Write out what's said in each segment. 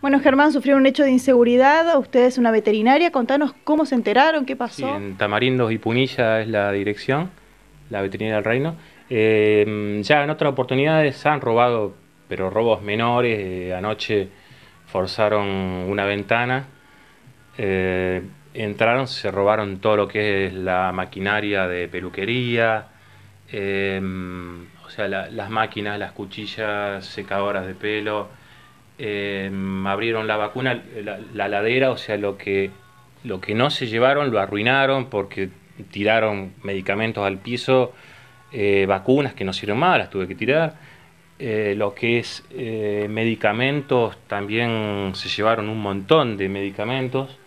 Bueno, Germán sufrió un hecho de inseguridad, usted es una veterinaria, contanos cómo se enteraron, qué pasó. en Tamarindos y Punilla es la dirección, la veterinaria del reino. Eh, ya en otras oportunidades han robado, pero robos menores, eh, anoche forzaron una ventana, eh, entraron, se robaron todo lo que es la maquinaria de peluquería, o sea, las máquinas, las cuchillas, secadoras de pelo Em, abrieron la vacuna, la, ladera, o sea, lo que, lo que no se llevaron lo arruinaron porque tiraron medicamentos al piso, eh, vacunas que no sirven más, las tuve que tirar. Eh, lo que es eh, medicamentos, también se llevaron un montón de medicamentos.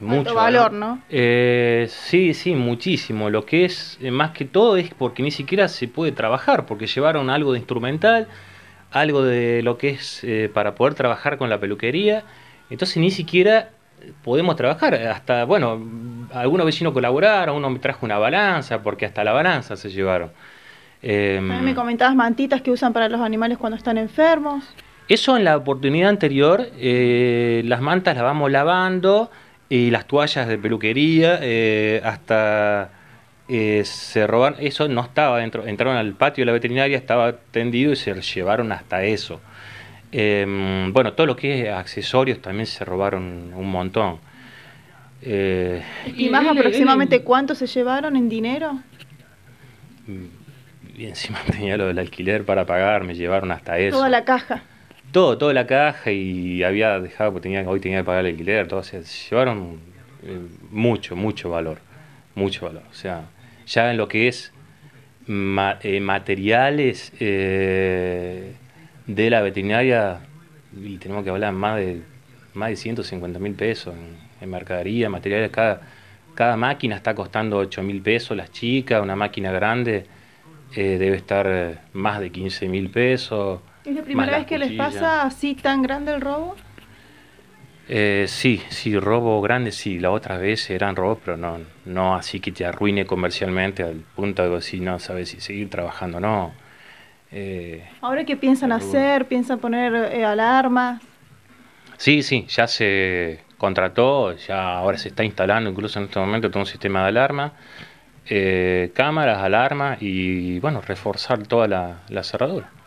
Mucho valor, ¿no? sí, sí, muchísimo. Lo que es, más que todo, es porque ni siquiera se puede trabajar, porque llevaron algo de instrumental, algo de lo que es eh, para poder trabajar con la peluquería. Entonces ni siquiera podemos trabajar. Hasta, bueno, algunos vecinos colaboraron, uno me trajo una balanza, porque hasta la balanza se llevaron. Em, me comentabas mantitas que usan para los animales cuando están enfermos. Eso en la oportunidad anterior, eh, las mantas las vamos lavando y las toallas de peluquería, eh, hasta eh, se robaron, eso no estaba dentro, entraron al patio de la veterinaria, estaba tendido y se llevaron hasta eso. Em, bueno, todo lo que es accesorios también se robaron un montón. Eh, ¿Y más aproximadamente cuánto se llevaron en dinero? Mm, y encima tenía lo del alquiler para pagar, me llevaron hasta eso. Toda la caja. Todo, toda la caja y había dejado, porque tenía, hoy tenía que pagar el alquiler, todo, se llevaron eh, mucho, mucho valor, mucho valor. O sea, ya en lo que es eh, materiales eh, de la veterinaria, y tenemos que hablar más de más de 150 mil pesos en, mercadería, materiales, cada, cada máquina está costando 8 mil pesos, las chicas, una máquina grande eh, debe estar más de 15 mil pesos. ¿Es la primera vez que les pasa así tan grande el robo? Eh, sí, sí, robo grande, sí, la otra vez eran robos, pero no, no así que te arruine comercialmente al punto de si no sabes si seguir trabajando o no. Eh, ¿Ahora qué piensan hacer? ¿Piensan poner eh, alarma? alarmas? Sí, sí, ya se contrató, ya ahora se está instalando incluso en este momento todo un sistema de alarma, cámaras, alarma y bueno, reforzar toda la cerradura.